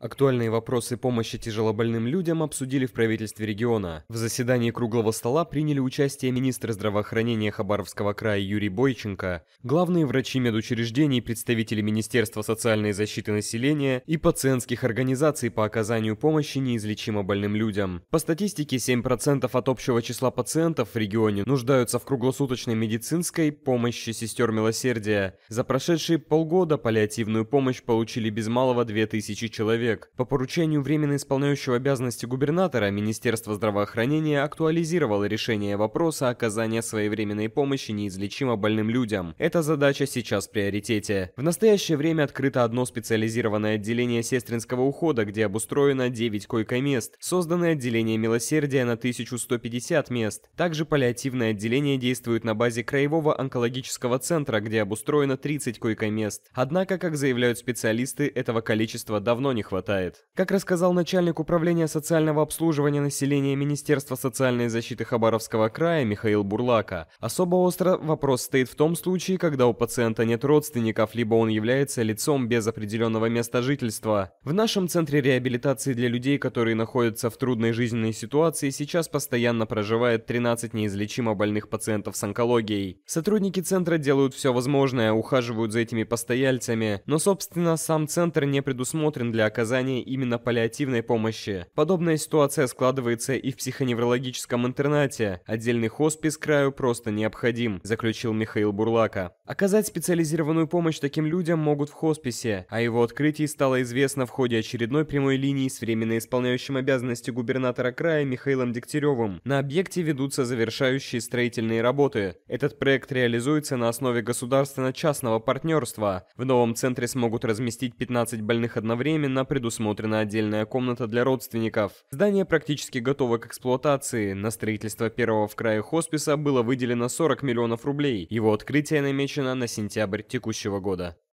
Актуальные вопросы помощи тяжелобольным людям обсудили в правительстве региона. В заседании круглого стола приняли участие министр здравоохранения Хабаровского края Юрий Бойченко, главные врачи медучреждений, представители Министерства социальной защиты населения и пациентских организаций по оказанию помощи неизлечимо больным людям. По статистике, 7% от общего числа пациентов в регионе нуждаются в круглосуточной медицинской помощи сестер милосердия. За прошедшие полгода паллиативную помощь получили без малого 2000 человек человек. По поручению временно исполняющего обязанности губернатора, Министерство здравоохранения актуализировало решение вопроса оказания своевременной помощи неизлечимо больным людям. Эта задача сейчас в приоритете. В настоящее время открыто одно специализированное отделение сестринского ухода, где обустроено 9 койко-мест. Создано отделение милосердия на 1150 мест. Также паллиативное отделение действует на базе краевого онкологического центра, где обустроено 30 койко-мест. Однако, как заявляют специалисты, этого количества давно не хватает хватает. Как рассказал начальник управления социального обслуживания населения Министерства социальной защиты Хабаровского края Михаил Бурлака, особо остро вопрос стоит в том случае, когда у пациента нет родственников, либо он является лицом без определенного места жительства. В нашем центре реабилитации для людей, которые находятся в трудной жизненной ситуации, сейчас постоянно проживает 13 неизлечимо больных пациентов с онкологией. Сотрудники центра делают все возможное, ухаживают за этими постояльцами, но, собственно, сам центр не предусмотрен для оказания оказания именно паллиативной помощи. Подобная ситуация складывается и в психоневрологическом интернате. Отдельный хоспис краю просто необходим, заключил Михаил Бурлака. Оказать специализированную помощь таким людям могут в хосписе, а его открытие стало известно в ходе очередной прямой линии с временно исполняющим обязанности губернатора края Михаилом Дегтяревым. На объекте ведутся завершающие строительные работы. Этот проект реализуется на основе государственно-частного партнерства. В новом центре смогут разместить 15 больных одновременно, предусмотрена отдельная комната для родственников. Здание практически готово к эксплуатации. На строительство первого в крае хосписа было выделено 40 миллионов рублей. Его открытие намечено намечена на сентябрь текущего года.